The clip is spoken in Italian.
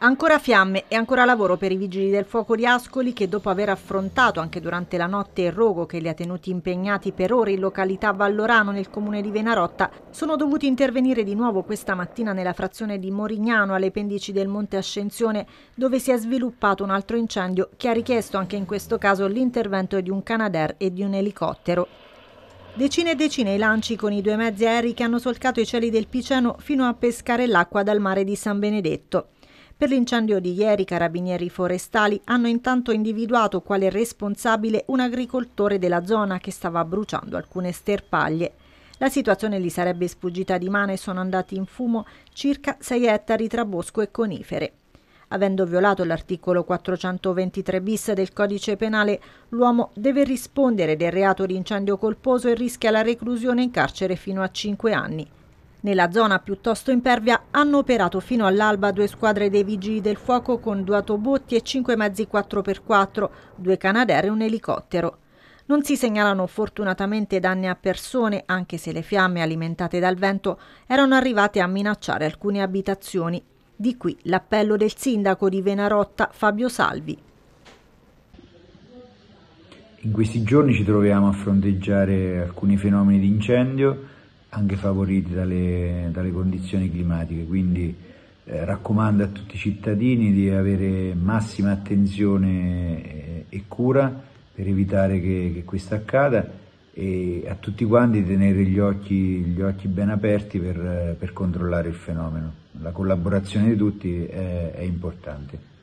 Ancora fiamme e ancora lavoro per i vigili del fuoco di Ascoli che dopo aver affrontato anche durante la notte il rogo che li ha tenuti impegnati per ore in località Vallorano nel comune di Venarotta sono dovuti intervenire di nuovo questa mattina nella frazione di Morignano alle pendici del Monte Ascensione dove si è sviluppato un altro incendio che ha richiesto anche in questo caso l'intervento di un Canadair e di un elicottero. Decine e decine i lanci con i due mezzi aerei che hanno solcato i cieli del Piceno fino a pescare l'acqua dal mare di San Benedetto. Per l'incendio di ieri i carabinieri forestali hanno intanto individuato quale responsabile un agricoltore della zona che stava bruciando alcune sterpaglie. La situazione gli sarebbe sfuggita di mano e sono andati in fumo circa 6 ettari tra bosco e conifere. Avendo violato l'articolo 423 bis del codice penale, l'uomo deve rispondere del reato di incendio colposo e rischia la reclusione in carcere fino a 5 anni. Nella zona piuttosto impervia hanno operato fino all'alba due squadre dei vigili del fuoco con due autobotti e cinque mezzi 4x4, due canadere e un elicottero. Non si segnalano fortunatamente danni a persone, anche se le fiamme alimentate dal vento erano arrivate a minacciare alcune abitazioni. Di qui l'appello del sindaco di Venarotta Fabio Salvi. In questi giorni ci troviamo a fronteggiare alcuni fenomeni di incendio anche favoriti dalle, dalle condizioni climatiche, quindi eh, raccomando a tutti i cittadini di avere massima attenzione eh, e cura per evitare che, che, questo accada e a tutti quanti di tenere gli occhi, gli occhi ben aperti per, per, controllare il fenomeno. La collaborazione di tutti è, è importante.